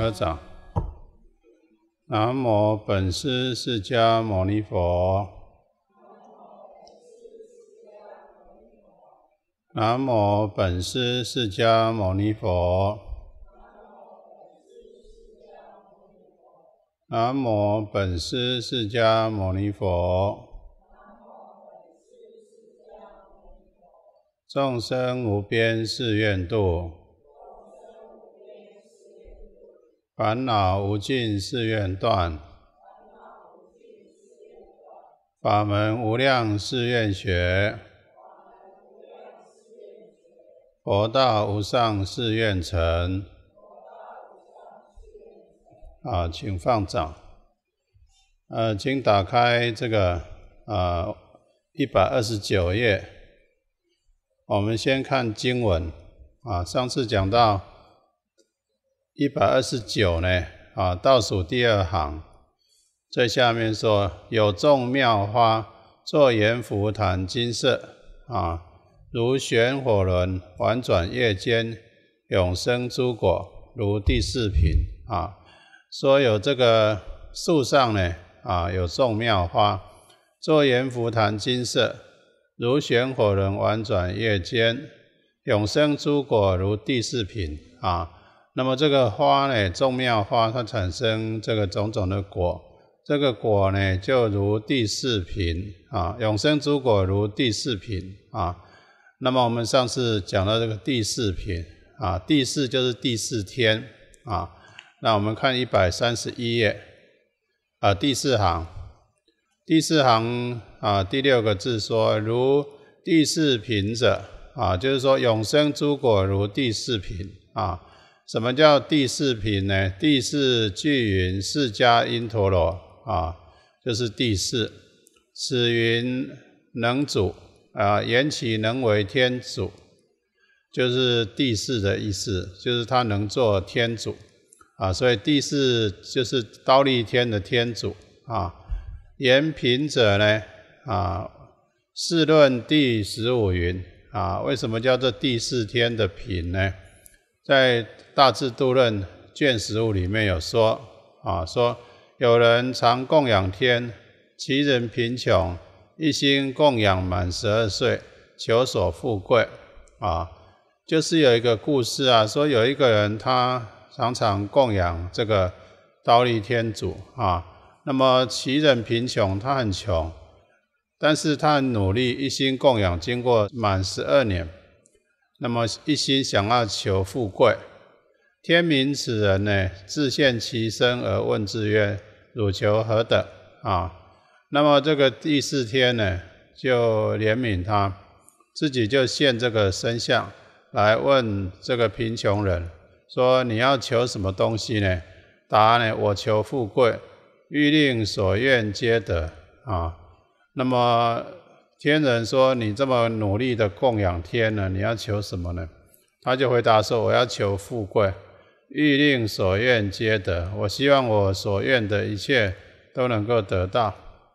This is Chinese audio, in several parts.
科长，南无本师释迦牟尼佛，南无本师释迦牟尼佛，南无本师释迦牟尼佛，众生无边誓愿度。烦恼无尽誓愿断，法门无量誓愿学，佛道无上誓愿成。啊，请放掌。呃，请打开这个啊，一百二十九页。我们先看经文。啊，上次讲到。一百二十九呢？啊，倒数第二行最下面说有种妙花，作严浮坛金色啊，如旋火轮，宛转夜间，永生诸果如第四品啊。说有这个树上呢啊，有众妙花，作严浮坛金色，如旋火轮，宛转夜间，永生诸果如第四品啊。那么这个花呢，种妙花，它产生这个种种的果。这个果呢，就如第四品啊，永生诸果如第四品啊。那么我们上次讲到这个第四品啊，第四就是第四天啊。那我们看一百三十一页啊，第四行，第四行啊，第六个字说如第四品者啊，就是说永生诸果如第四品啊。什么叫第四品呢？第四聚云释迦因陀罗啊，就是第四。此云能主啊，缘起能为天主，就是第四的意思，就是他能做天主啊。所以第四就是高丽天的天主啊。言品者呢啊，《四论》第十五云啊，为什么叫做第四天的品呢？在《大智度论》卷十五里面有说，啊，说有人常供养天，其人贫穷，一心供养满十二岁，求所富贵，啊，就是有一个故事啊，说有一个人他常常供养这个道力天主啊，那么其人贫穷，他很穷，但是他很努力一心供养，经过满十二年。那么一心想要求富贵，天明此人呢，自现其身而问之曰：“汝求何等？”啊，那么这个第四天呢，就怜悯他，自己就现这个身相来问这个贫穷人，说：“你要求什么东西呢？”答案呢，我求富贵，欲令所愿皆得啊。那么。天人说：“你这么努力的供养天呢，你要求什么呢？”他就回答说：“我要求富贵，欲令所愿皆得。我希望我所愿的一切都能够得到。”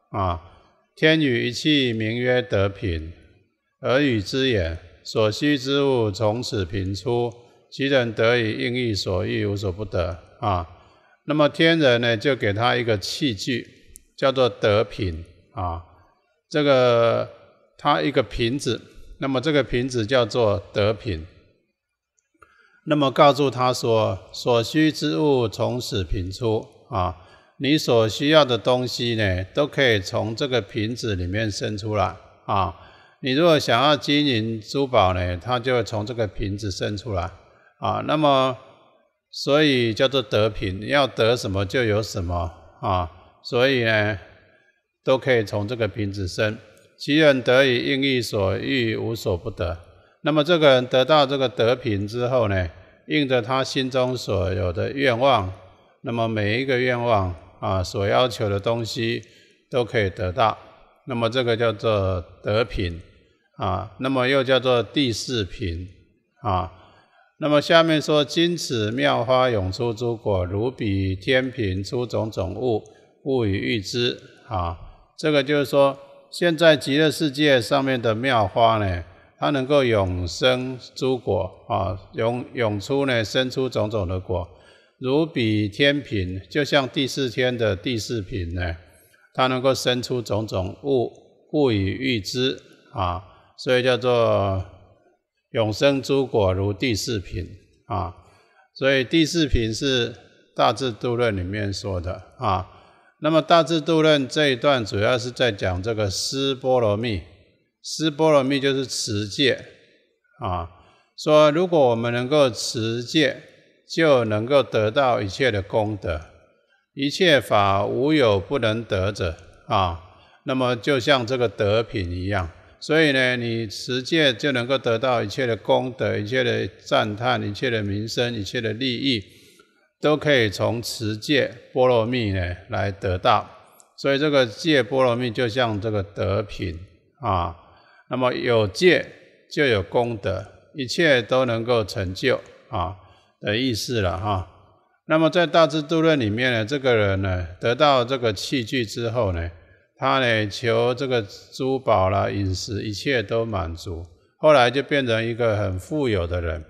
啊！天与一器，名曰德品，而与之也，所需之物从此频出，其人得以应意所欲，无所不得。啊！那么天人呢，就给他一个器具，叫做德品。啊，这个。他一个瓶子，那么这个瓶子叫做德品。那么告诉他说，所需之物从此品出啊，你所需要的东西呢，都可以从这个瓶子里面生出来啊。你如果想要金银珠宝呢，它就从这个瓶子生出来啊。那么所以叫做德品，要得什么就有什么啊。所以呢，都可以从这个瓶子生。其人得以应意所欲，无所不得。那么这个人得到这个德品之后呢，应着他心中所有的愿望，那么每一个愿望啊，所要求的东西都可以得到。那么这个叫做德品啊，那么又叫做第四品啊。那么下面说：今此妙花涌出诸果，如比天平出种种物，物以喻之啊。这个就是说。现在极乐世界上面的妙花呢，它能够永生诸果啊，永永出呢，生出种种的果，如比天品，就像第四天的第四品呢，它能够生出种种物，故以喻之啊，所以叫做永生诸果如第四品啊，所以第四品是《大智度论》里面说的啊。那么大智度论这一段主要是在讲这个斯波罗蜜，斯波罗蜜就是持戒啊。说如果我们能够持戒，就能够得到一切的功德，一切法无有不能得者啊。那么就像这个德品一样，所以呢，你持戒就能够得到一切的功德、一切的赞叹、一切的名声、一切的利益。都可以从持戒波罗蜜呢来得到，所以这个戒波罗蜜就像这个德品啊。那么有戒就有功德，一切都能够成就啊的意思了哈。那么在《大智度论》里面呢，这个人呢得到这个器具之后呢，他呢求这个珠宝啦、饮食，一切都满足，后来就变成一个很富有的人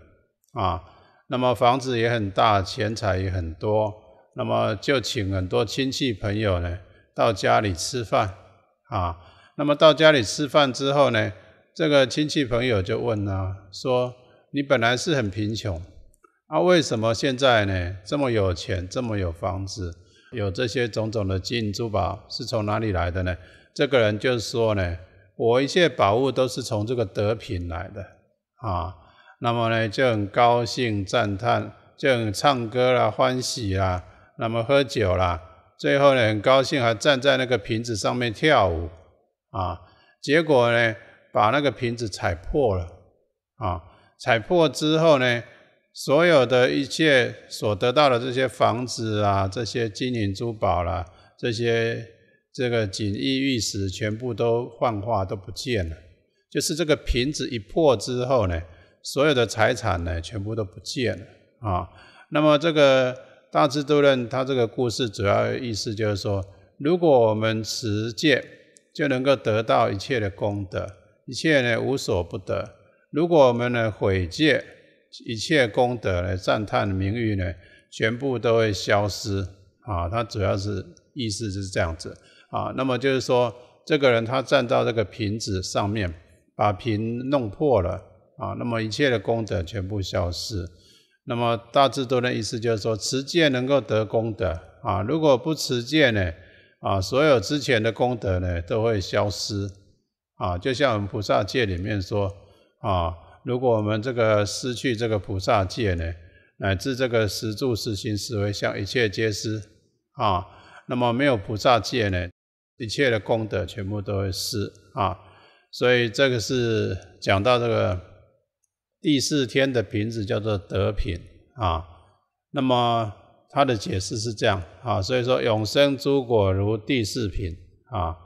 啊。那么房子也很大，钱财也很多，那么就请很多亲戚朋友呢到家里吃饭啊。那么到家里吃饭之后呢，这个亲戚朋友就问啊，说你本来是很贫穷，啊，为什么现在呢这么有钱，这么有房子，有这些种种的金银珠宝是从哪里来的呢？这个人就说呢，我一切宝物都是从这个德品来的啊。那么呢，就很高兴赞叹，就很唱歌啦，欢喜啦，那么喝酒啦，最后呢，很高兴还站在那个瓶子上面跳舞啊，结果呢，把那个瓶子踩破了啊，踩破之后呢，所有的一切所得到的这些房子啊，这些金银珠宝啦，这些这个锦衣玉食，全部都幻化都不见了，就是这个瓶子一破之后呢。所有的财产呢，全部都不见了啊！那么这个大智度论，他这个故事主要意思就是说，如果我们持戒，就能够得到一切的功德，一切呢无所不得；如果我们呢毁戒，一切功德呢、赞叹名誉呢，全部都会消失啊！它主要是意思是这样子啊。那么就是说，这个人他站到这个瓶子上面，把瓶弄破了。啊，那么一切的功德全部消失。那么大智度的意思就是说，持戒能够得功德啊。如果不持戒呢，啊，所有之前的功德呢都会消失啊。就像我们菩萨戒里面说啊，如果我们这个失去这个菩萨戒呢，乃至这个十住、十行、十为向，一切皆失啊。那么没有菩萨戒呢，一切的功德全部都会失啊。所以这个是讲到这个。第四天的瓶子叫做德品啊，那么它的解释是这样啊，所以说永生诸果如第四品啊，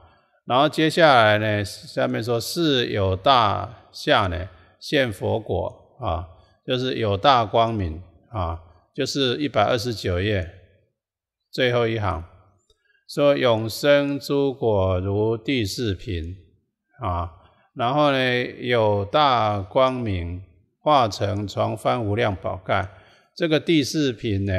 然后接下来呢，下面说是有大下呢现佛果啊，就是有大光明啊，就是一百二十九页最后一行说永生诸果如第四品啊，然后呢有大光明。化成床幡无量宝盖，这个第四品呢，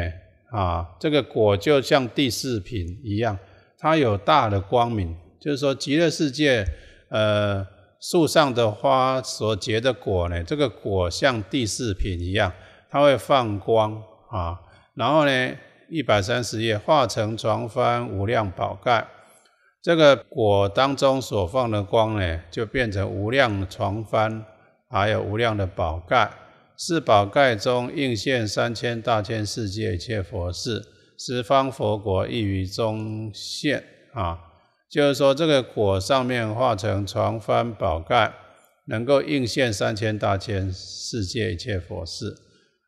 啊，这个果就像第四品一样，它有大的光明，就是说极乐世界，呃，树上的花所结的果呢，这个果像第四品一样，它会放光啊，然后呢，一百三十页化成床幡无量宝盖，这个果当中所放的光呢，就变成无量床幡。还有无量的宝盖，四宝盖中应现三千大千世界一切佛事，十方佛国一于中现啊。就是说，这个果上面化成床幡宝盖，能够应现三千大千世界一切佛事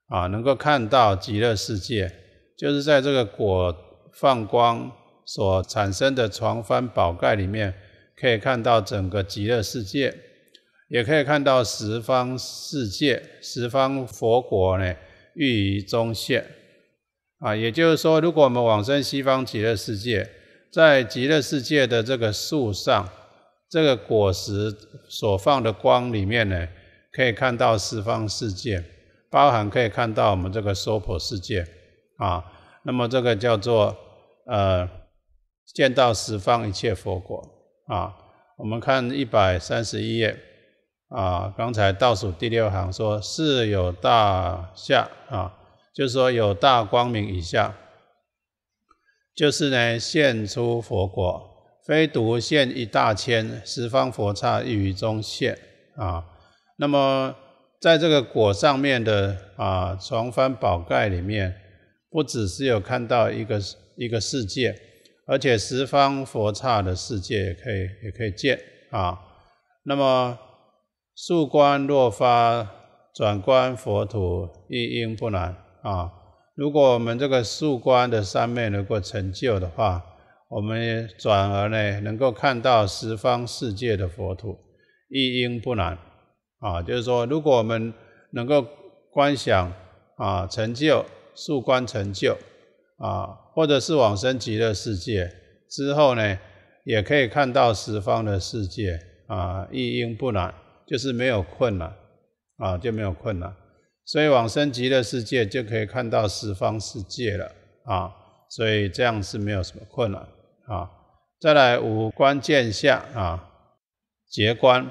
啊，能够看到极乐世界，就是在这个果放光所产生的床幡宝盖里面，可以看到整个极乐世界。也可以看到十方世界、十方佛国呢，寓于中现啊。也就是说，如果我们往生西方极乐世界，在极乐世界的这个树上，这个果实所放的光里面呢，可以看到十方世界，包含可以看到我们这个娑婆世界啊。那么这个叫做呃，见到十方一切佛国啊。我们看一百三十一页。啊，刚才倒数第六行说是有大下啊，就是说有大光明以下，就是呢现出佛国，非独现一大千十方佛刹一于中现啊。那么在这个果上面的啊，重翻宝盖里面，不只是有看到一个一个世界，而且十方佛刹的世界也可以也可以见啊。那么树观若发转观佛土，一应不难啊！如果我们这个树观的三昧能够成就的话，我们转而呢能够看到十方世界的佛土，一应不难啊！就是说，如果我们能够观想啊成就树观成就啊，或者是往生极乐世界之后呢，也可以看到十方的世界啊，一应不难。就是没有困难啊，就没有困难，所以往生极乐世界就可以看到十方世界了啊，所以这样是没有什么困难啊。再来五关见相啊，结观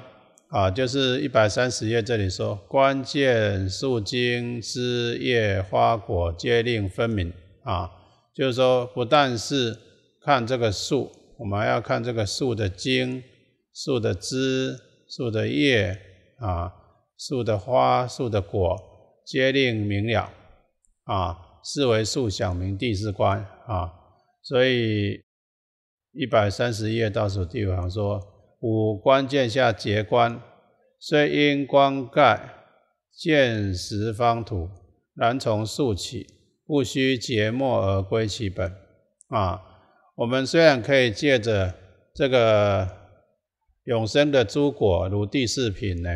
啊，就是一百三十页这里说，关键树茎枝叶花果皆令分明啊，就是说不但是看这个树，我们还要看这个树的茎、树的枝。树的叶啊，树的花，树的果，皆令明了啊，是为树想明第四关啊。所以一百三十页倒数第五行说：五关见下结观，虽因光盖见十方土，然从树起，不须结末而归其本啊。我们虽然可以借着这个。永生的诸果如第四品呢，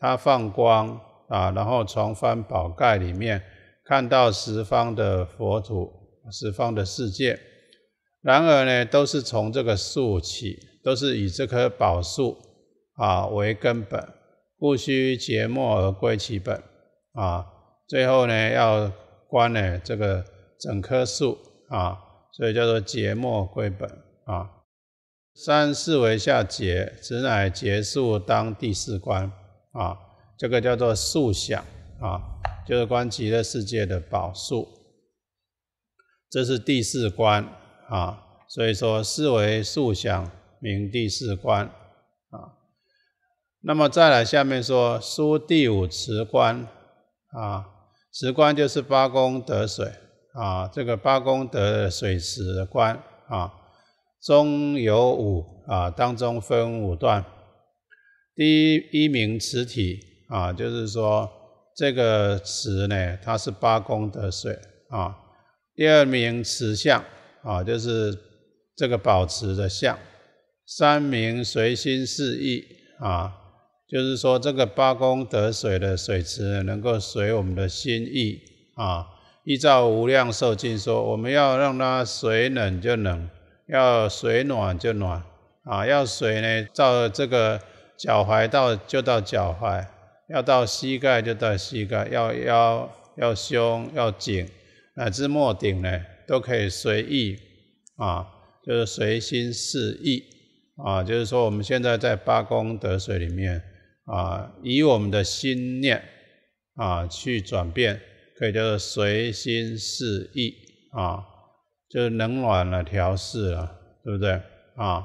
它放光啊，然后从翻宝盖里面看到十方的佛土、十方的世界，然而呢，都是从这个树起，都是以这棵宝树啊为根本，不须结末而归其本啊，最后呢要观呢这个整棵树啊，所以叫做结末归本啊。三四为下劫，此乃劫数当第四关啊。这个叫做数想啊，就是观极乐世界的宝树，这是第四关啊。所以说，四维数想名第四关啊。那么再来下面说，书第五持观啊，持观就是八功德水啊，这个八功德水持观啊。中有五啊，当中分五段。第一名池体啊，就是说这个池呢，它是八功德水啊。第二名池相啊，就是这个保持的相。三名随心是意啊，就是说这个八功德水的水池能够随我们的心意啊，依照无量寿经说，我们要让它水冷就冷。要水暖就暖啊！要水呢，照这个脚踝到就到脚踝，要到膝盖就到膝盖，要腰要胸要颈乃至末顶呢，都可以随意啊，就是随心是意啊，就是说我们现在在八功德水里面啊，以我们的心念啊去转变，可以叫做随心是意啊。就是冷暖了，调试了，对不对啊？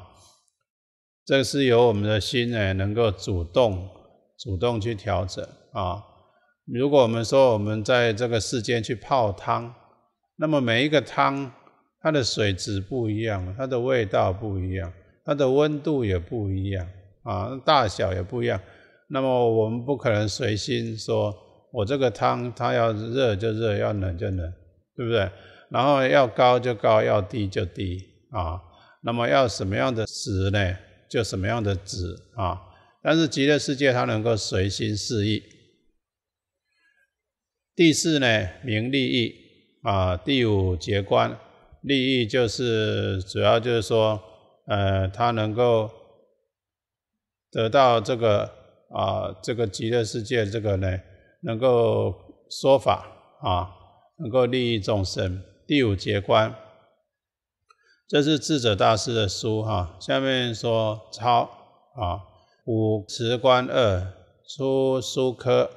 这是由我们的心呢，能够主动、主动去调整啊。如果我们说我们在这个世间去泡汤，那么每一个汤，它的水质不一样，它的味道不一样，它的温度也不一样啊，大小也不一样。那么我们不可能随心说，我这个汤它要热就热，要冷就冷，对不对？然后要高就高，要低就低啊。那么要什么样的值呢？就什么样的值啊。但是极乐世界它能够随心肆意。第四呢，名利益啊。第五节观利益就是主要就是说，呃，它能够得到这个啊，这个极乐世界这个呢，能够说法啊，能够利益众生。第五节观，这是智者大师的书哈。下面说抄啊，五辞观二出书科，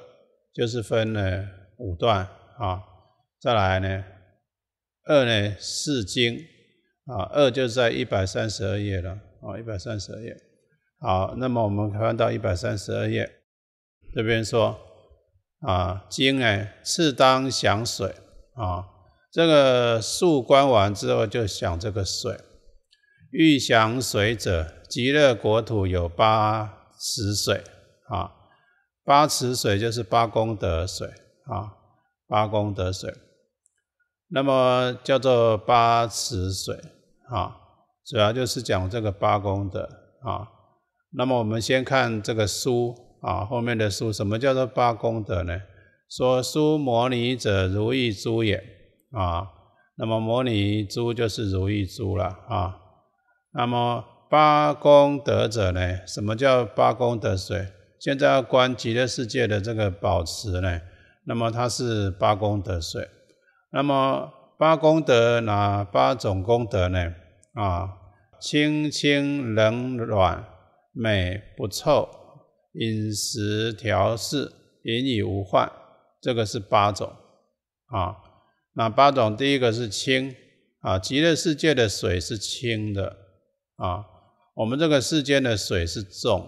就是分了五段啊。再来呢，二呢四经啊，二就在一百三十二页了啊，一百三十二页。好，那么我们翻到一百三十二页，这边说啊，经呢次当想水啊。这个树观完之后，就想这个水。欲降水者，极乐国土有八池水啊。八池水就是八功德水啊，八功德水，那么叫做八池水啊。主要就是讲这个八功德啊。那么我们先看这个书啊，后面的书，什么叫做八功德呢？说书摩尼者，如意珠也。啊，那么摩尼珠就是如意珠了啊。那么八功德者呢？什么叫八功德水？现在要观极乐世界的这个宝池呢？那么它是八功德水。那么八功德哪八种功德呢？啊，清清冷暖，美不臭，饮食调适，饮以无患，这个是八种啊。那八种，第一个是轻啊，极乐世界的水是轻的啊，我们这个世间的水是重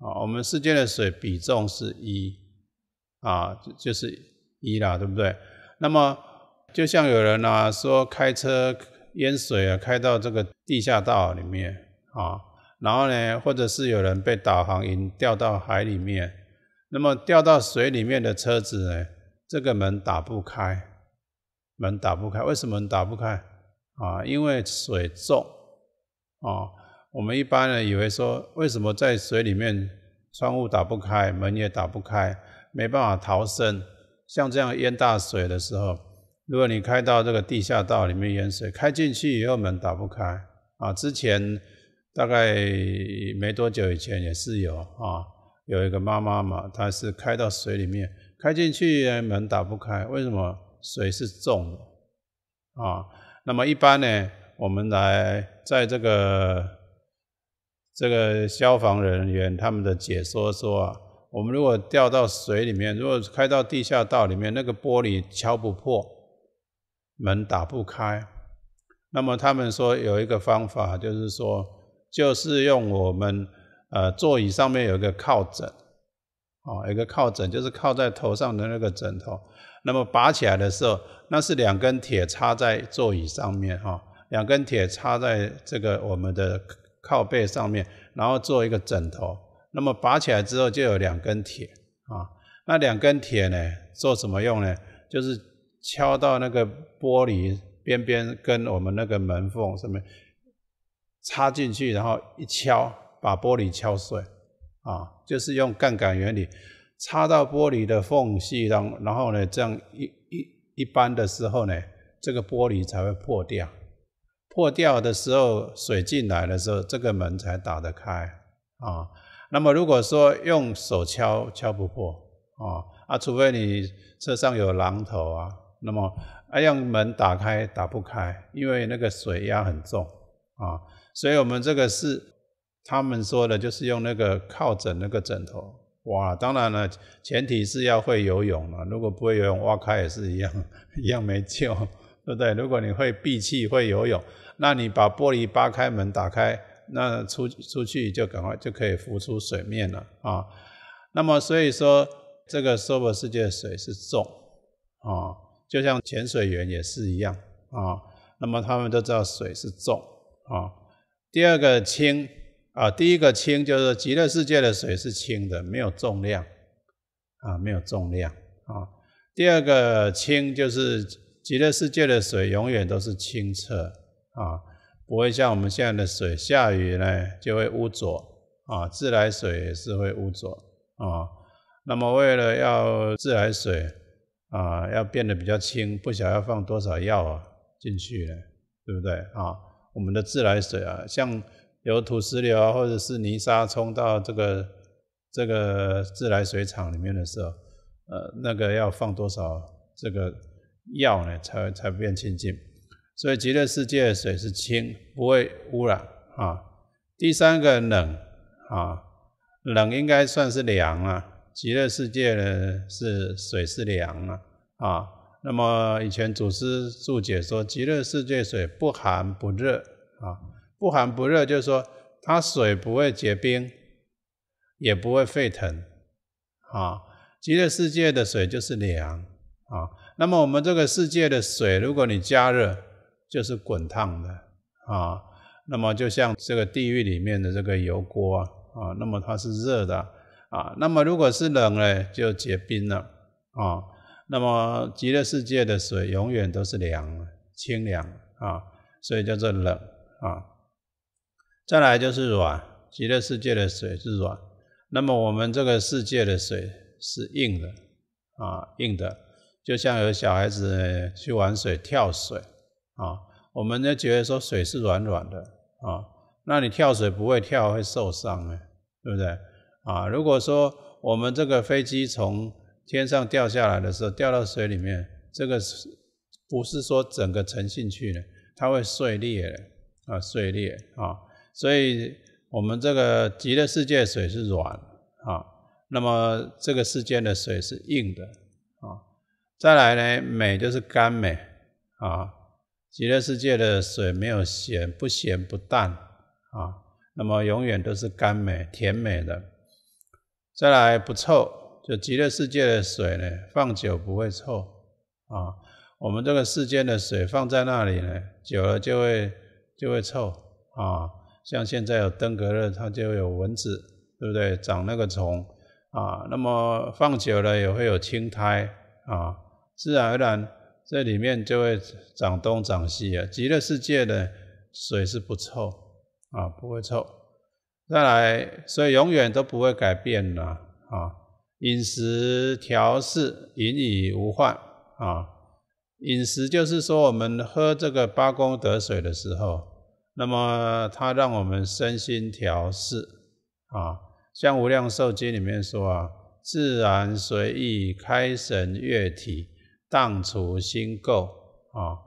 啊，我们世间的水比重是一啊，就就是一啦，对不对？那么就像有人啊说开车淹水啊，开到这个地下道里面啊，然后呢，或者是有人被导航引掉到海里面，那么掉到水里面的车子呢，这个门打不开。门打不开，为什么门打不开？啊，因为水重啊。我们一般呢以为说，为什么在水里面窗户打不开，门也打不开，没办法逃生。像这样淹大水的时候，如果你开到这个地下道里面淹水，开进去以后门打不开啊。之前大概没多久以前也是有啊，有一个妈妈嘛，她是开到水里面，开进去门打不开，为什么？水是重的啊，那么一般呢，我们来在这个这个消防人员他们的解说说啊，我们如果掉到水里面，如果开到地下道里面，那个玻璃敲不破，门打不开，那么他们说有一个方法，就是说，就是用我们呃座椅上面有一个靠枕。哦，一个靠枕就是靠在头上的那个枕头。那么拔起来的时候，那是两根铁插在座椅上面哈，两根铁插在这个我们的靠背上面，然后做一个枕头。那么拔起来之后就有两根铁啊，那两根铁呢做什么用呢？就是敲到那个玻璃边边跟我们那个门缝上面插进去，然后一敲把玻璃敲碎。啊，就是用杠杆原理插到玻璃的缝隙，当，然后呢，这样一一一般的时候呢，这个玻璃才会破掉。破掉的时候，水进来的时候，这个门才打得开啊。那么如果说用手敲敲不破啊，啊，除非你车上有榔头啊，那么啊，让门打开打不开，因为那个水压很重啊，所以我们这个是。他们说的就是用那个靠枕那个枕头哇，当然了，前提是要会游泳了。如果不会游泳，挖开也是一样，一样没救，对不对？如果你会闭气会游泳，那你把玻璃扒开门打开，那出出去就赶快就可以浮出水面了啊。那么所以说，这个《娑婆世界》水是重啊，就像潜水员也是一样啊。那么他们都知道水是重啊。第二个轻。啊，第一个轻就是极乐世界的水是轻的，没有重量，啊，没有重量啊。第二个轻就是极乐世界的水永远都是清澈啊，不会像我们现在的水，下雨呢就会污浊啊，自来水也是会污浊啊。那么为了要自来水啊，要变得比较清，不晓要放多少药啊进去呢，对不对啊？我们的自来水啊，像。有土石流或者是泥沙冲到这个这个自来水厂里面的时候，呃，那个要放多少这个药呢，才才变清净？所以极乐世界的水是清，不会污染啊。第三个冷啊，冷应该算是凉啊。极乐世界呢是水是凉啊啊。那么以前祖师注解说，极乐世界水不寒不热啊。不寒不热，就是说它水不会结冰，也不会沸腾，啊，极乐世界的水就是凉，啊，那么我们这个世界的水，如果你加热，就是滚烫的，啊，那么就像这个地狱里面的这个油锅啊，啊，那么它是热的，啊，那么如果是冷嘞，就结冰了，啊，那么极乐世界的水永远都是凉，清凉，啊，所以叫做冷，啊。再来就是软，极乐世界的水是软，那么我们这个世界的水是硬的，啊，硬的，就像有小孩子去玩水跳水，啊，我们就觉得说水是软软的，啊，那你跳水不会跳会受伤呢，对不对？啊，如果说我们这个飞机从天上掉下来的时候掉到水里面，这个是，不是说整个沉进去呢？它会碎裂的，啊，碎裂，啊。所以，我们这个极乐世界水是软啊，那么这个世界的水是硬的啊。再来呢，美就是甘美啊，极乐世界的水没有咸，不咸不淡啊，那么永远都是甘美甜美的。再来不臭，就极乐世界的水呢，放久不会臭啊。我们这个世间的水放在那里呢，久了就会就会臭啊。像现在有登革热，它就有蚊子，对不对？长那个虫啊，那么放久了也会有青苔啊，自然而然这里面就会长东长西啊。极乐世界的水是不臭啊，不会臭。再来，所以永远都不会改变了啊。饮食调适，饮以无患啊。饮食就是说，我们喝这个八功德水的时候。那么，它让我们身心调适啊。像《无量寿经》里面说啊，自然随意开神悦体，荡除心垢啊。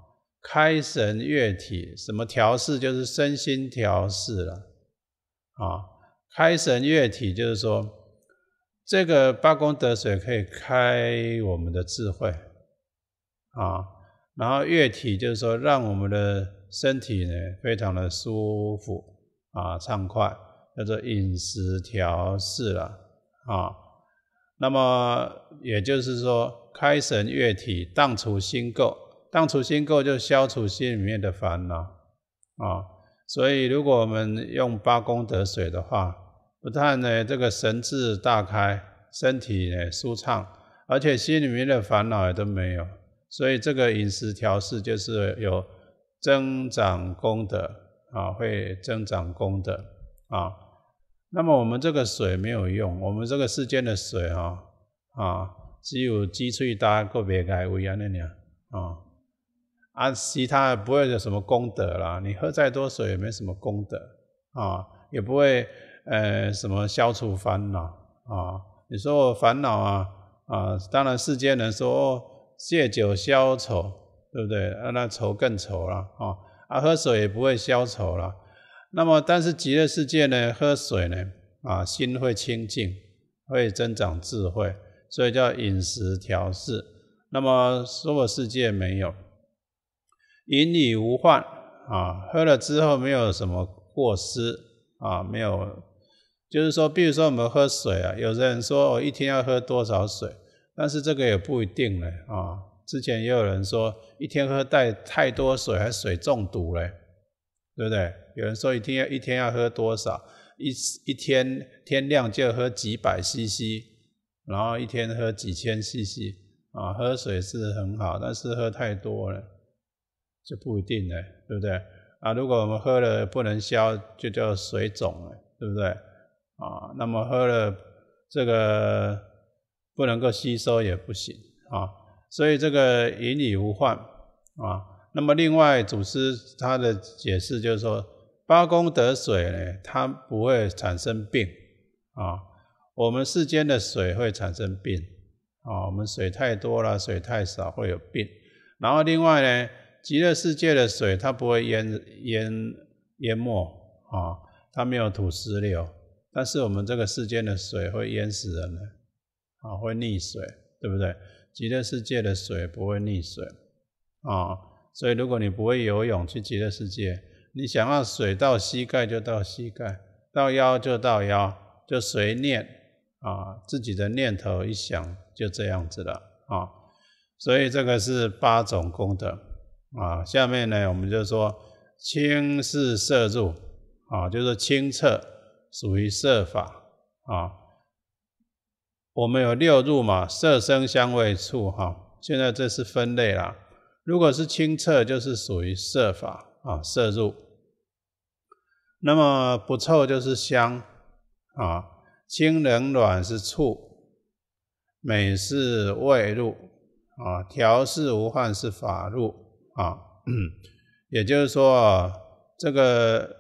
开神悦体，什么调适就是身心调适了啊。开神悦体就是说，这个八功德水可以开我们的智慧啊。然后悦体就是说，让我们的。身体呢，非常的舒服啊，畅快，叫做饮食调适了啊。那么也就是说，开神悦体，荡除心垢，荡除心垢就消除心里面的烦恼啊。所以，如果我们用八功德水的话，不但呢这个神智大开，身体呢舒畅，而且心里面的烦恼也都没有。所以，这个饮食调适就是有。增长功德啊，会增长功德啊。那么我们这个水没有用，我们这个世间的水啊啊，只有积翠家个别开为安的你啊，啊，其他的不会有什么功德啦。你喝再多水也没什么功德啊，也不会呃什么消除烦恼啊。你说我烦恼啊啊，当然世间人说借酒消愁。对不对？那愁更愁了啊！啊，喝水也不会消愁了。那么，但是极乐世界呢？喝水呢？啊，心会清净，会增长智慧，所以叫饮食调适。那么娑婆世界没有，饮以无患啊，喝了之后没有什么过失啊，没有。就是说，比如说我们喝水啊，有人说我一天要喝多少水，但是这个也不一定呢啊。之前也有人说，一天喝太太多水，还水中毒嘞，对不对？有人说一天要一天要喝多少？一一天天亮就喝几百 CC，然后一天喝几千 CC 啊？喝水是很好，但是喝太多了就不一定了，对不对？啊，如果我们喝了不能消，就叫水肿了，对不对？啊，那么喝了这个不能够吸收也不行啊。所以这个以你无患啊，那么另外祖师他的解释就是说，八功德水呢，它不会产生病啊。我们世间的水会产生病啊，我们水太多了，水太少会有病。然后另外呢，极乐世界的水它不会淹淹淹没啊，它没有土石流，但是我们这个世间的水会淹死人的，啊，会溺水，对不对？极乐世界的水不会溺水啊，所以如果你不会游泳去极乐世界，你想让水到膝盖就到膝盖，到腰就到腰，就随念啊，自己的念头一想就这样子了啊，所以这个是八种功德啊。下面呢我们就说清视色入啊，就是清澈属于色法啊。我们有六入嘛，色、声、香、味、触，哈。现在这是分类了。如果是清澈，就是属于色法啊，色入。那么不臭就是香啊，清冷暖是触，美是味入啊，调是无患是法入啊。也就是说，这个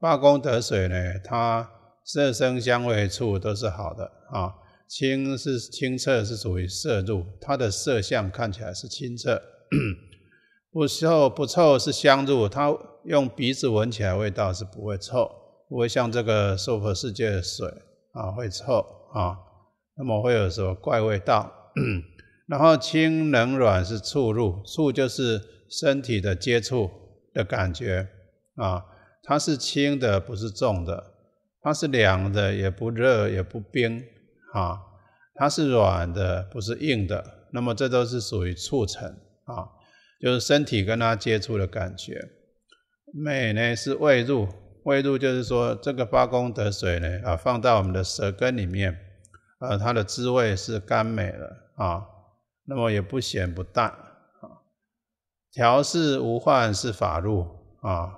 八功德水呢，它色、声、香、味、触都是好的啊。清是清澈，是属于色入，它的色相看起来是清澈；不臭不臭是香入，它用鼻子闻起来味道是不会臭，不会像这个娑婆世界的水啊会臭啊，那么会有什么怪味道？然后清冷软是触入，触就是身体的接触的感觉啊，它是轻的，不是重的，它是凉的，也不热，也不冰。啊，它是软的，不是硬的。那么这都是属于促成啊，就是身体跟它接触的感觉。美呢是未入，未入就是说这个八功德水呢啊，放到我们的舌根里面啊，它的滋味是甘美的啊，那么也不咸不淡啊。调是无患是法入啊，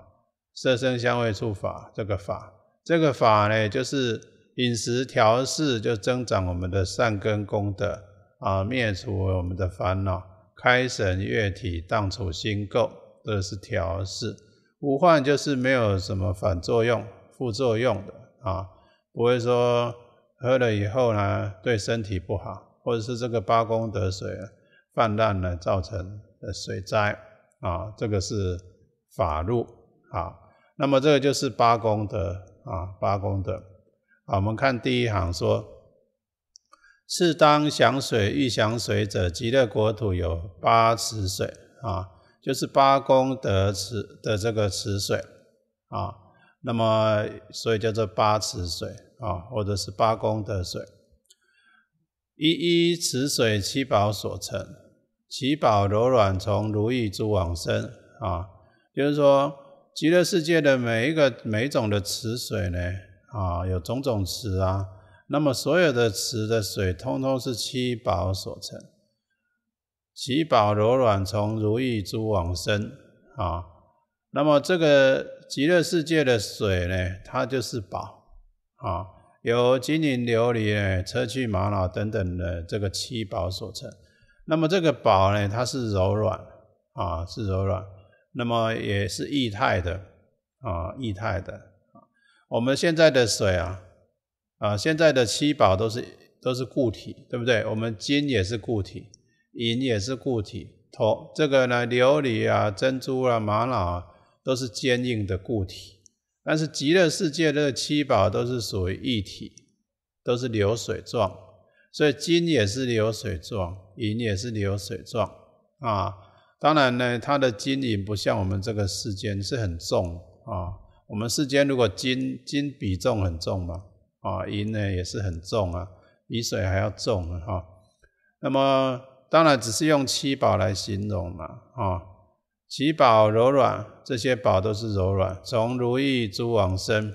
色声香味触法这个法，这个法呢就是。饮食调适就增长我们的善根功德啊，灭除我们的烦恼，开神悦体，荡除心垢，这是调适。无患就是没有什么反作用、副作用的啊，不会说喝了以后呢对身体不好，或者是这个八功德水泛滥呢造成的水灾啊，这个是法路啊。那么这个就是八功德啊，八功德。好，我们看第一行说：是当享水，欲享水者，极乐国土有八池水啊，就是八功德池的这个池水啊。那么，所以叫做八池水啊，或者是八功德水。一一池水七宝所成，七宝柔软，从如意珠网生啊。就是说，极乐世界的每一个每一种的池水呢。啊，有种种池啊，那么所有的池的水，通通是七宝所成。七宝柔软，从如意珠往生啊。那么这个极乐世界的水呢，它就是宝啊，有金银琉璃、砗磲玛瑙等等的这个七宝所成。那么这个宝呢，它是柔软啊，是柔软，那么也是液态的啊，液态的。我们现在的水啊，啊，现在的七宝都是都是固体，对不对？我们金也是固体，银也是固体，铜这个呢，琉璃啊、珍珠啊、玛瑙啊，都是坚硬的固体。但是极乐世界这七宝都是属于一体，都是流水状，所以金也是流水状，银也是流水状啊。当然呢，它的金银不像我们这个世间是很重啊。我们世间如果金金比重很重嘛，啊银呢也是很重啊，比水还要重啊。哈。那么当然只是用七宝来形容嘛，啊，七宝柔软，这些宝都是柔软。从如意珠往生，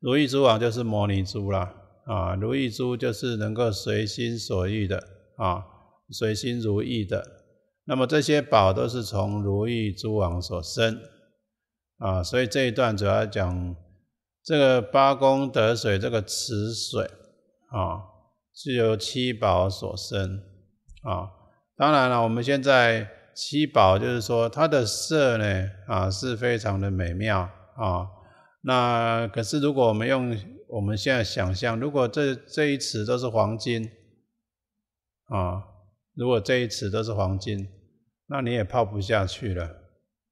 如意珠往就是摩尼珠啦，啊，如意珠就是能够随心所欲的啊，随心如意的。那么这些宝都是从如意珠往所生。啊，所以这一段主要讲这个八功德水，这个池水啊，是由七宝所生啊。当然了，我们现在七宝就是说它的色呢啊是非常的美妙啊。那可是如果我们用我们现在想象，如果这这一池都是黄金啊，如果这一池都是黄金，那你也泡不下去了。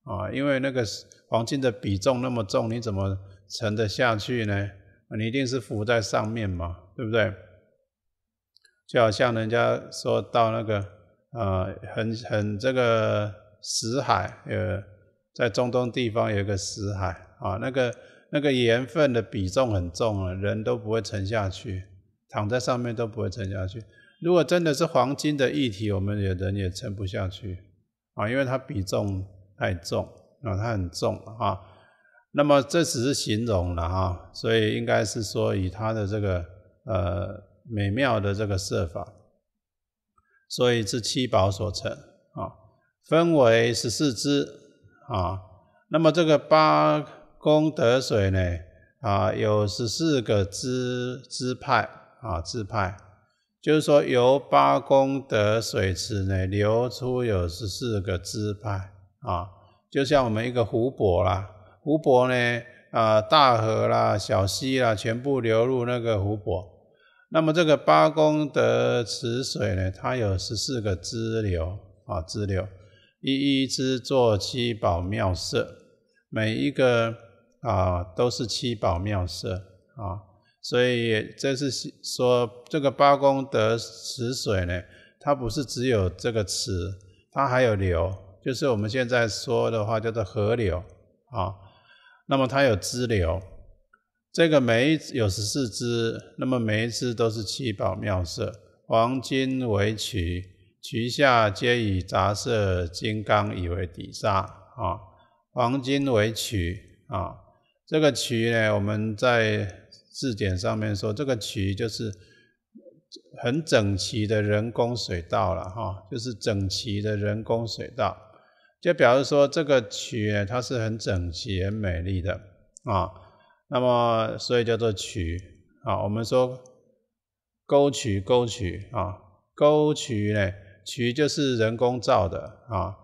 啊，因为那个黄金的比重那么重，你怎么沉得下去呢？你一定是浮在上面嘛，对不对？就好像人家说到那个啊，很很这个死海，呃，在中东地方有一个死海啊，那个那个盐分的比重很重啊，人都不会沉下去，躺在上面都不会沉下去。如果真的是黄金的液体，我们也人也沉不下去啊，因为它比重。太重啊，它很重啊。那么这只是形容了哈，所以应该是说以它的这个呃美妙的这个设法，所以是七宝所成啊，分为十四支啊。那么这个八功德水呢啊，有十四个支支派啊，支派，就是说由八功德水池内流出有十四个支派。啊，就像我们一个湖泊啦，湖泊呢，啊，大河啦、小溪啦，全部流入那个湖泊。那么这个八功德池水呢，它有十四个支流啊，支流一一支作七宝妙色，每一个啊都是七宝妙色啊，所以这是说这个八功德池水呢，它不是只有这个池，它还有流。就是我们现在说的话叫做河流啊，那么它有支流，这个每一有十四支，那么每一支都是七宝妙色，黄金为渠，渠下皆以杂色金刚以为底沙啊，黄金为渠啊，这个渠呢，我们在字典上面说，这个渠就是很整齐的人工水道了哈，就是整齐的人工水道。就表示说这个渠呢，它是很整齐、很美丽的啊。那么，所以叫做渠啊。我们说沟渠、沟渠啊，沟渠呢，渠就是人工造的啊。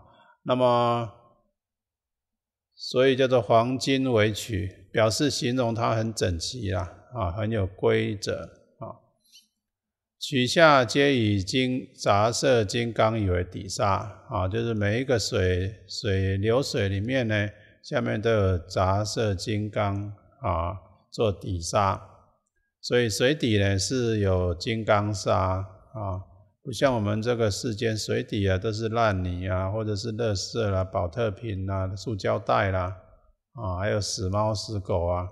那么，所以叫做黄金围渠，表示形容它很整齐啦啊，很有规则。取下皆以金杂色金刚以为底沙啊，就是每一个水水流水里面呢，下面都有杂色金刚啊做底沙，所以水底呢是有金刚沙啊，不像我们这个世间水底啊都是烂泥啊，或者是垃圾啦、保特瓶啦、塑胶袋啦啊，还有死猫死狗啊，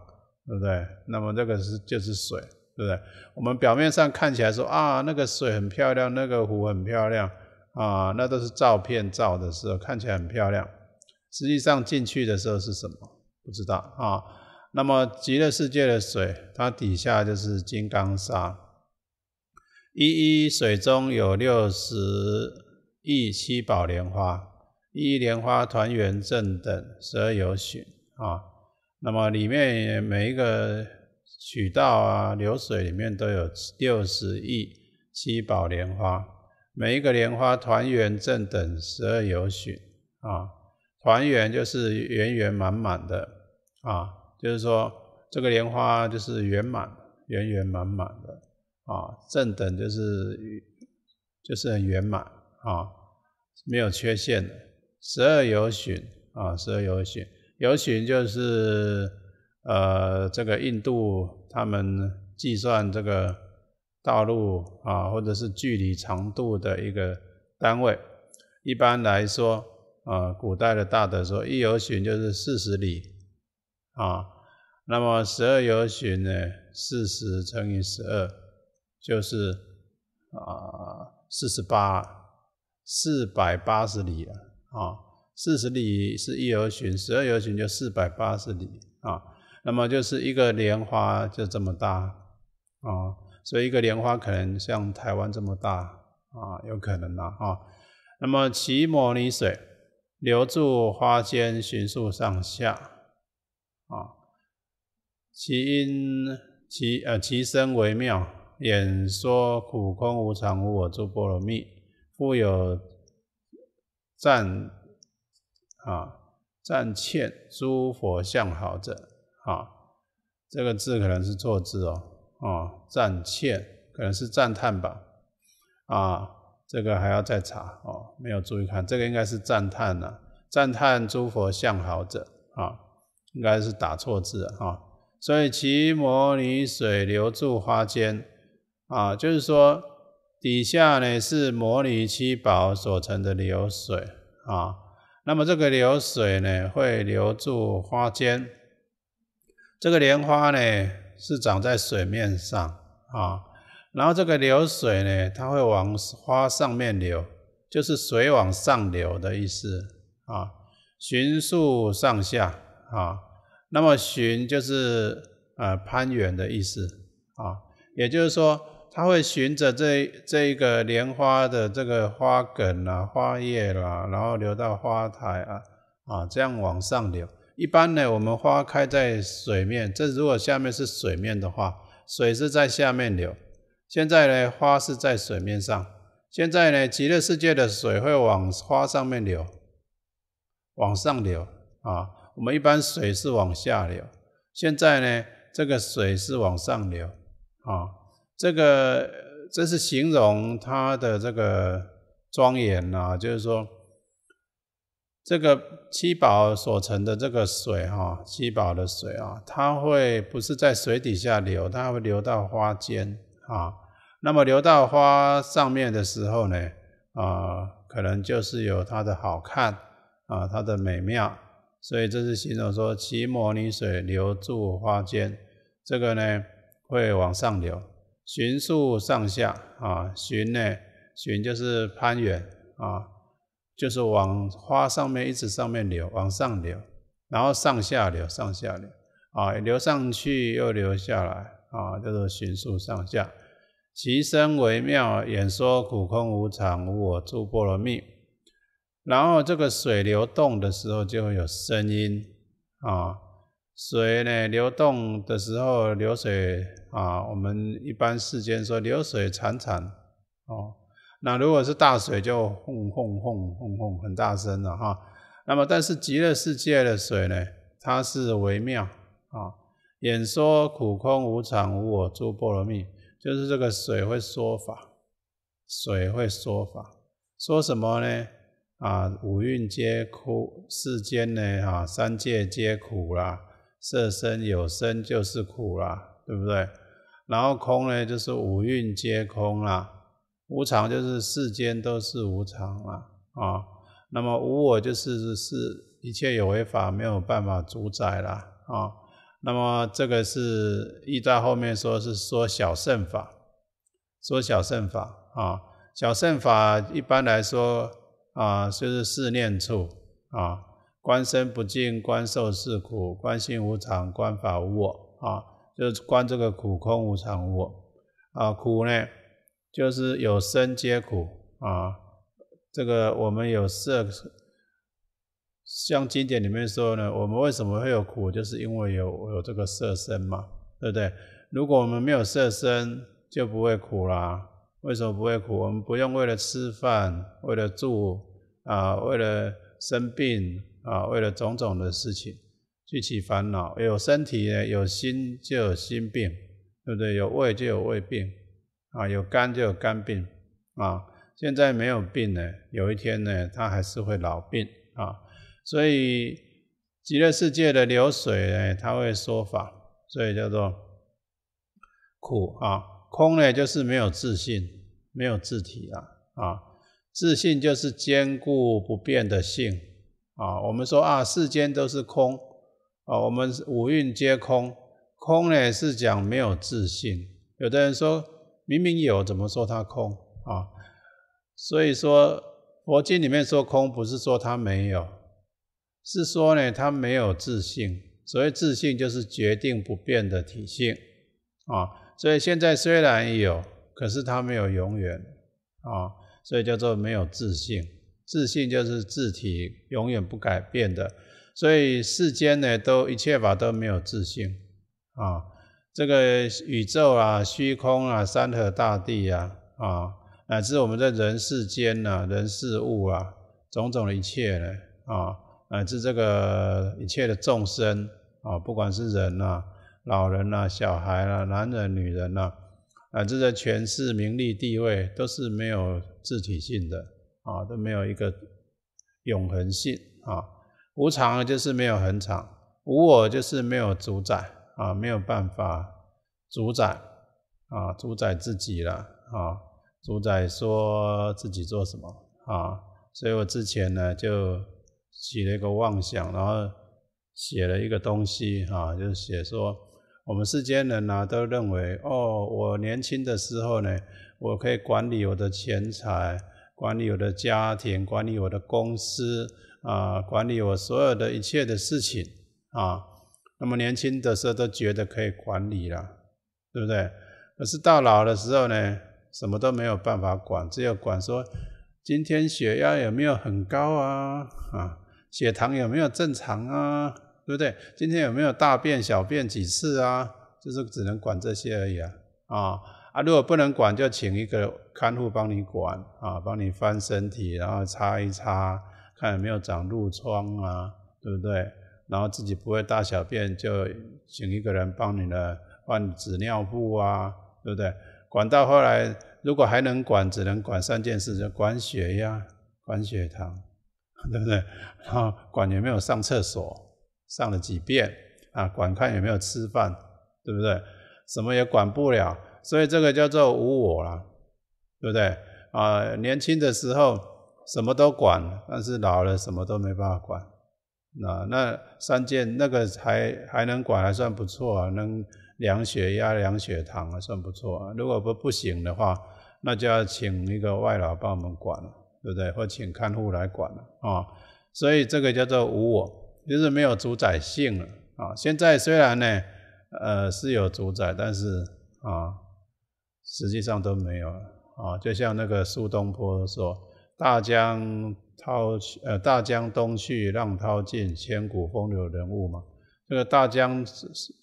对不对？那么这个是就是水。对不对？我们表面上看起来说啊，那个水很漂亮，那个湖很漂亮啊，那都是照片照的时候看起来很漂亮。实际上进去的时候是什么？不知道啊。那么极乐世界的水，它底下就是金刚砂。一一水中有六十亿七宝莲花，一一莲花团圆正等十二有许啊。那么里面每一个。渠道啊，流水里面都有六十亿七宝莲花，每一个莲花团圆正等十二有旬啊，团圆就是圆圆满满的啊，就是说这个莲花就是圆满圆圆满满的啊，正等就是就是很圆满啊，没有缺陷的十二有旬啊，十二有旬有旬就是。呃，这个印度他们计算这个道路啊，或者是距离长度的一个单位，一般来说啊，古代的大德说一游寻就是四十里啊，那么十二游寻呢，四十乘以十二就是啊四十八四百八十里了啊，四十里是一游寻，十二游寻就四百八十里啊。那么就是一个莲花就这么大啊，所以一个莲花可能像台湾这么大啊，有可能啦、啊。那么其摩尼水流注花间，寻树上下啊。其因其呃其声微妙，演说苦空无常无我诸波罗蜜，复有赞啊赞欠诸佛相好者。啊，这个字可能是错字哦。啊，赞叹可能是赞叹吧。啊，这个还要再查哦，没有注意看，这个应该是赞叹呢。赞叹诸佛向好者啊，应该是打错字啊。所以其摩尼水流注花间啊，就是说底下呢是摩尼七宝所成的流水啊，那么这个流水呢会流注花间。这个莲花呢是长在水面上啊，然后这个流水呢，它会往花上面流，就是水往上流的意思啊。循数上下啊，那么循就是呃攀援的意思啊，也就是说它会循着这这一个莲花的这个花梗啊、花叶啦，然后流到花台啊啊这样往上流。一般呢，我们花开在水面，这如果下面是水面的话，水是在下面流。现在呢，花是在水面上。现在呢，极乐世界的水会往花上面流，往上流啊。我们一般水是往下流，现在呢，这个水是往上流啊。这个这是形容它的这个庄严呐，就是说。这个七宝所成的这个水哈，七宝的水啊，它会不是在水底下流，它会流到花间啊。那么流到花上面的时候呢，啊，可能就是有它的好看啊，它的美妙，所以这是形容说其摩尼水流注花间，这个呢会往上流，寻数上下啊，寻呢寻就是攀援啊。就是往花上面一直上面流，往上流，然后上下流，上下流，啊，流上去又流下来，啊，叫做迅速上下，其声微妙。演说苦空无常无我诸波罗蜜，然后这个水流动的时候就会有声音，啊，水呢流动的时候流水啊，我们一般世间说流水潺潺，哦。那如果是大水，就轰轰轰轰轰，很大声了哈。那么，但是极乐世界的水呢，它是微妙啊。演说苦空无常无我诸波罗蜜，就是这个水会说法，水会说法，说什么呢？啊，五蕴皆苦，世间呢啊，三界皆苦啦，色身有身就是苦啦，对不对？然后空呢，就是五蕴皆空啦。无常就是世间都是无常了啊，那么无我就是是一切有为法没有办法主宰了啊，那么这个是一在后面说是说小圣法，说小圣法啊，小圣法一般来说啊就是四念处啊，观身不净，观受是苦，观心无常，观法无我啊，就是观这个苦空无常无我啊苦呢。就是有生皆苦啊！这个我们有色，像经典里面说呢，我们为什么会有苦？就是因为有有这个色身嘛，对不对？如果我们没有色身，就不会苦啦。为什么不会苦？我们不用为了吃饭、为了住啊、为了生病啊、为了种种的事情去起烦恼。有身体呢，有心就有心病，对不对？有胃就有胃病。啊，有肝就有肝病啊！现在没有病呢，有一天呢，他还是会老病啊。所以极乐世界的流水，呢，他会说法，所以叫做苦啊。空呢，就是没有自信，没有自体了啊。自信就是坚固不变的性啊。我们说啊，世间都是空啊，我们五蕴皆空。空呢，是讲没有自信，有的人说。明明有，怎么说它空啊？所以说，佛经里面说空，不是说它没有，是说呢它没有自信。所谓自信，就是决定不变的体性啊。所以现在虽然有，可是它没有永远啊，所以叫做没有自信。自信就是自体永远不改变的。所以世间呢，都一切法都没有自信啊。这个宇宙啊，虚空啊，山河大地啊，啊，乃至我们在人世间呐，人事物啊，种种的一切呢，啊，乃至这个一切的众生啊，不管是人呐，老人呐，小孩啦，男人、女人呐，乃至在权势、名利、地位，都是没有自体性的啊，都没有一个永恒性啊，无常就是没有恒常，无我就是没有主宰。啊，没有办法主宰啊，主宰自己了啊，主宰说自己做什么啊？所以我之前呢，就起了一个妄想，然后写了一个东西啊，就是写说，我们世间人呢，都认为哦，我年轻的时候呢，我可以管理我的钱财，管理我的家庭，管理我的公司啊，管理我所有的一切的事情啊。那么年轻的时候都觉得可以管理了，对不对？可是到老的时候呢，什么都没有办法管，只有管说今天血压有没有很高啊？啊，血糖有没有正常啊？对不对？今天有没有大便小便几次啊？就是只能管这些而已啊！啊啊，如果不能管，就请一个看护帮你管啊，帮你翻身体，然后擦一擦，看有没有长褥疮啊？对不对？然后自己不会大小便，就请一个人帮你呢换纸尿布啊，对不对？管到后来，如果还能管，只能管三件事：，就管血压、管血糖，对不对？然后管有没有上厕所，上了几遍啊？管看有没有吃饭，对不对？什么也管不了，所以这个叫做无我了，对不对？啊，年轻的时候什么都管，但是老了什么都没办法管。那那三件那个还还能管还算不错啊，能量血压、量血糖还算不错。如果不不行的话，那就要请一个外老帮我们管了，对不对？或请看护来管了啊。所以这个叫做无我，就是没有主宰性了啊。现在虽然呢，呃是有主宰，但是啊，实际上都没有了啊。就像那个苏东坡说：“大江。”涛，呃，大江东去，浪淘尽，千古风流人物嘛。这个大江，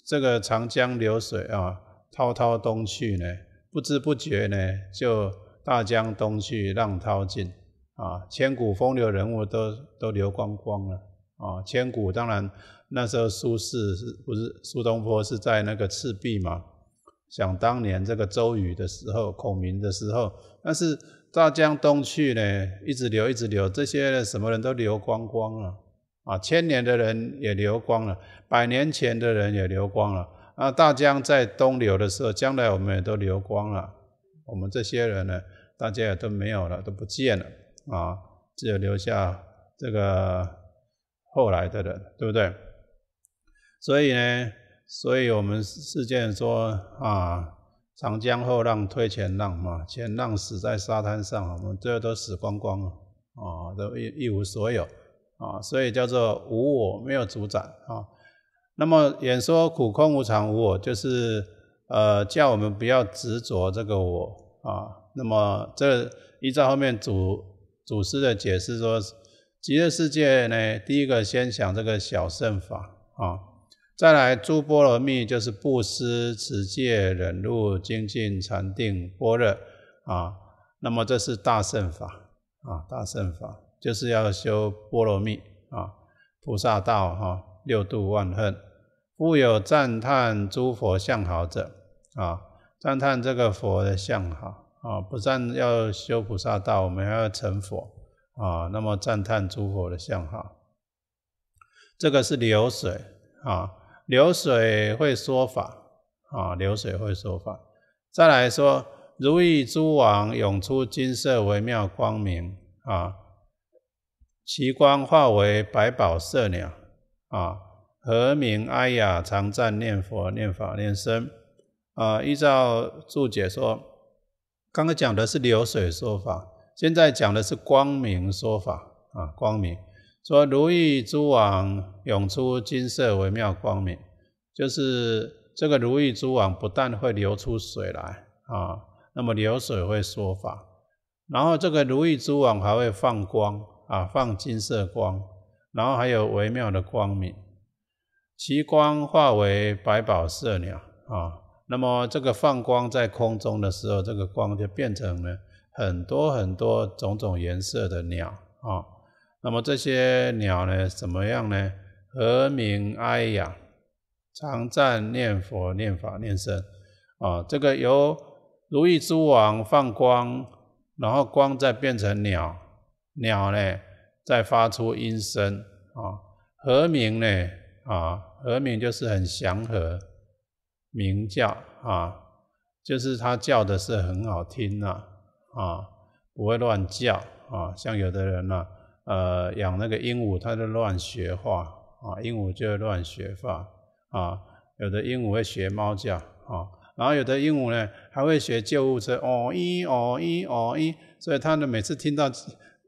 这个长江流水啊，滔滔东去呢，不知不觉呢，就大江东去，浪淘尽啊，千古风流人物都都流光光了啊。千古当然那时候苏轼是不是苏东坡是在那个赤壁嘛？想当年这个周瑜的时候，孔明的时候，但是。大江东去呢，一直流，一直流，这些什么人都流光光了，啊，千年的人也流光了，百年前的人也流光了，啊，大江在东流的时候，将来我们也都流光了，我们这些人呢，大家也都没有了，都不见了，啊，只有留下这个后来的人，对不对？所以呢，所以我们世世说啊。长江后浪推前浪嘛，前浪死在沙滩上，我们最后都死光光了，啊，都一一无所有，啊，所以叫做无我，没有主宰啊。那么演说苦空无常无我，就是呃叫我们不要执着这个我啊。那么这依照后面祖祖师的解释说，极乐世界呢，第一个先想这个小圣法啊。再来，诸波罗蜜就是布施、持戒、忍辱、精进、禅定、般若啊。那么这是大圣法啊，大圣法就是要修波罗蜜啊，菩萨道哈，六度万恨。不有赞叹诸佛相好者啊，赞叹这个佛的相好啊，不但要修菩萨道，我们要成佛啊。那么赞叹诸佛的相好，这个是流水啊。流水会说法啊，流水会说法。再来说，如意珠王涌出金色微妙光明啊，其光化为百宝色鸟啊，和鸣哀雅，常赞念佛、念法、念僧啊。依照注解说，刚刚讲的是流水说法，现在讲的是光明说法啊，光明。说如意珠网涌出金色微妙光明，就是这个如意珠网不但会流出水来啊，那么流水会说法，然后这个如意珠网还会放光啊，放金色光，然后还有微妙的光明，其光化为百宝色鸟啊，那么这个放光在空中的时候，这个光就变成了很多很多种种颜色的鸟啊。那么这些鸟呢，怎么样呢？和鸣哀呀，常赞念佛、念法、念僧。啊，这个由如意珠王放光，然后光再变成鸟，鸟呢再发出音声。啊，和鸣呢？啊，和鸣就是很祥和，鸣叫啊，就是它叫的是很好听呐。啊，不会乱叫啊，像有的人呐。呃，养那个鹦鹉，它就乱学话啊，鹦鹉就乱学话啊，有的鹦鹉会学猫叫啊，然后有的鹦鹉呢还会学救护车，哦一哦一哦一，所以它呢每次听到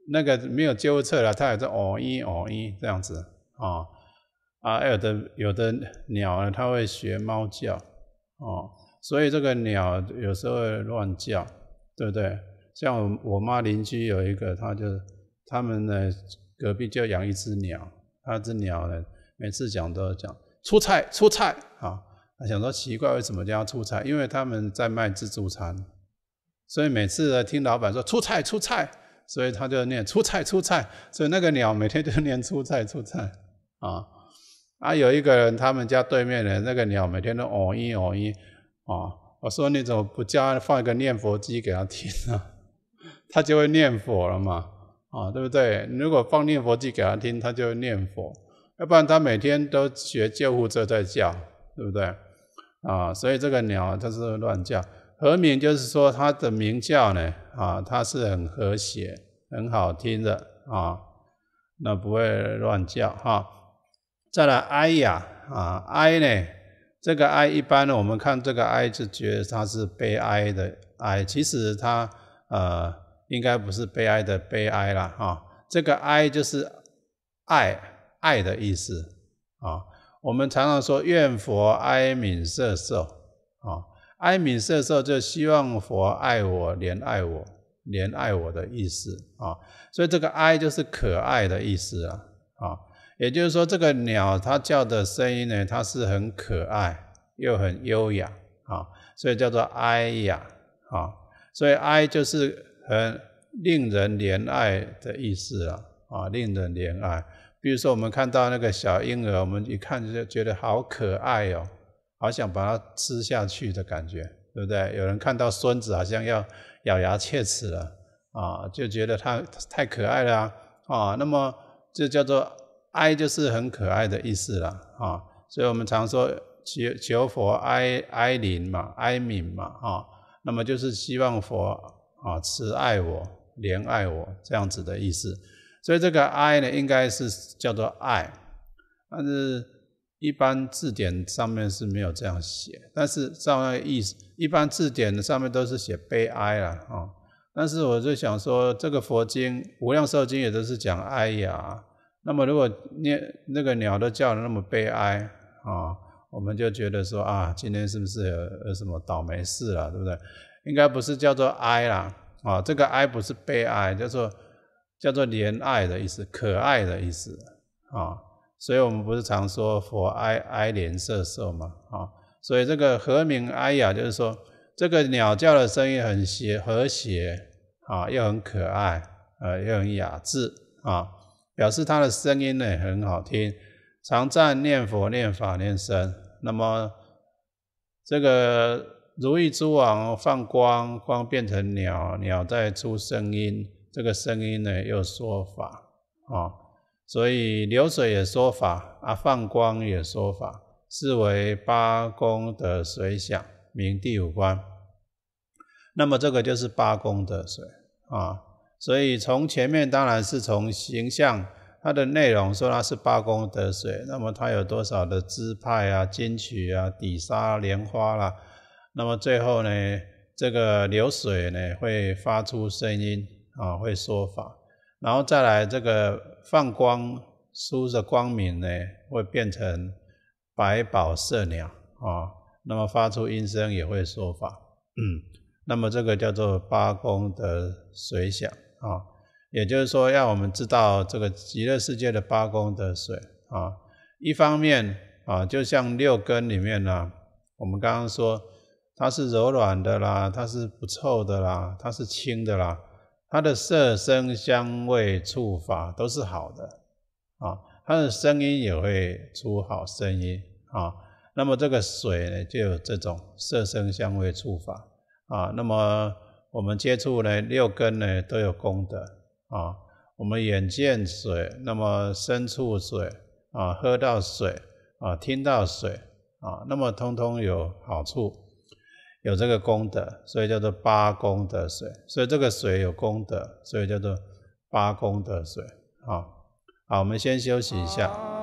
那个没有救护车了，它也在哦一哦一这样子啊啊，有的有的鸟呢，它会学猫叫哦，所以这个鸟有时候会乱叫，对不对？像我妈邻居有一个，她就。他们呢，隔壁就养一只鸟，那只鸟呢，每次讲都要讲出菜出菜啊。他想说奇怪，为什么叫他出菜？因为他们在卖自助餐，所以每次听老板说出菜出菜，所以他就念出菜出菜。所以那个鸟每天都念出菜出菜啊啊！有一个人他们家对面的那个鸟每天都哦咦哦咦啊！我说你怎么不加放一个念佛机给他听呢？他就会念佛了嘛。啊，对不对？如果放念佛机给他听，他就念佛；要不然他每天都学救护车在叫，对不对？啊，所以这个鸟它是乱叫，和鸣就是说它的鸣叫呢，啊，它是很和谐、很好听的啊，那不会乱叫哈。再来哀呀，啊哀呢？这个哀一般呢，我们看这个哀字，觉得它是悲哀的哀，其实它呃。应该不是悲哀的悲哀了啊！这个哀就是爱爱的意思啊。我们常常说愿佛哀悯色受啊，哀悯色受就希望佛爱我、怜爱我、怜爱我的意思啊。所以这个哀就是可爱的意思啊啊，也就是说这个鸟它叫的声音呢，它是很可爱又很优雅啊，所以叫做哀雅啊。所以哀就是。呃，令人怜爱的意思啊，啊，令人怜爱。比如说，我们看到那个小婴儿，我们一看就觉得好可爱哦，好想把它吃下去的感觉，对不对？有人看到孙子，好像要咬牙切齿了，啊，就觉得他太可爱了啊。那么，这叫做哀，就是很可爱的意思了啊。所以我们常说求求佛哀哀怜嘛，哀悯嘛，啊，那么就是希望佛。啊，慈爱我，怜爱我，这样子的意思。所以这个哀呢，应该是叫做爱，但是一般字典上面是没有这样写。但是照那意思，一般字典的上面都是写悲哀啦，啊。但是我就想说，这个佛经《无量寿经》也都是讲哀呀。那么如果念那个鸟都叫的那么悲哀啊，我们就觉得说啊，今天是不是有有什么倒霉事了，对不对？应该不是叫做哀啦，啊，这个哀不是悲哀，叫做叫做怜爱的意思，可爱的意思，啊，所以我们不是常说佛哀哀怜色受嘛，啊，所以这个和鸣哀雅就是说，这个鸟叫的声音很协和谐，啊，又很可爱，呃，又很雅致，啊，表示它的声音呢很好听，常赞念佛念法念僧，那么这个。如意珠王放光，光变成鸟，鸟再出声音，这个声音呢又说法啊，所以流水也说法啊，放光也说法，是为八功德水响，名第五关。那么这个就是八功德水啊，所以从前面当然是从形象，它的内容说它是八功德水，那么它有多少的支派啊、金曲啊、底沙莲花啦。那么最后呢，这个流水呢会发出声音啊，会说法，然后再来这个放光，输的光明呢会变成百宝色鸟啊，那么发出音声也会说法，嗯，那么这个叫做八功德水响啊，也就是说让我们知道这个极乐世界的八功德水啊，一方面啊，就像六根里面呢，我们刚刚说。它是柔软的啦，它是不臭的啦，它是轻的啦，它的色声香味触法都是好的啊，它的声音也会出好声音啊。那么这个水呢，就有这种色声香味触法啊。那么我们接触呢，六根呢都有功德啊。我们眼见水，那么身触水啊，喝到水啊，听到水啊，那么通通有好处。有这个功德，所以叫做八功德水。所以这个水有功德，所以叫做八功德水。好，好，我们先休息一下。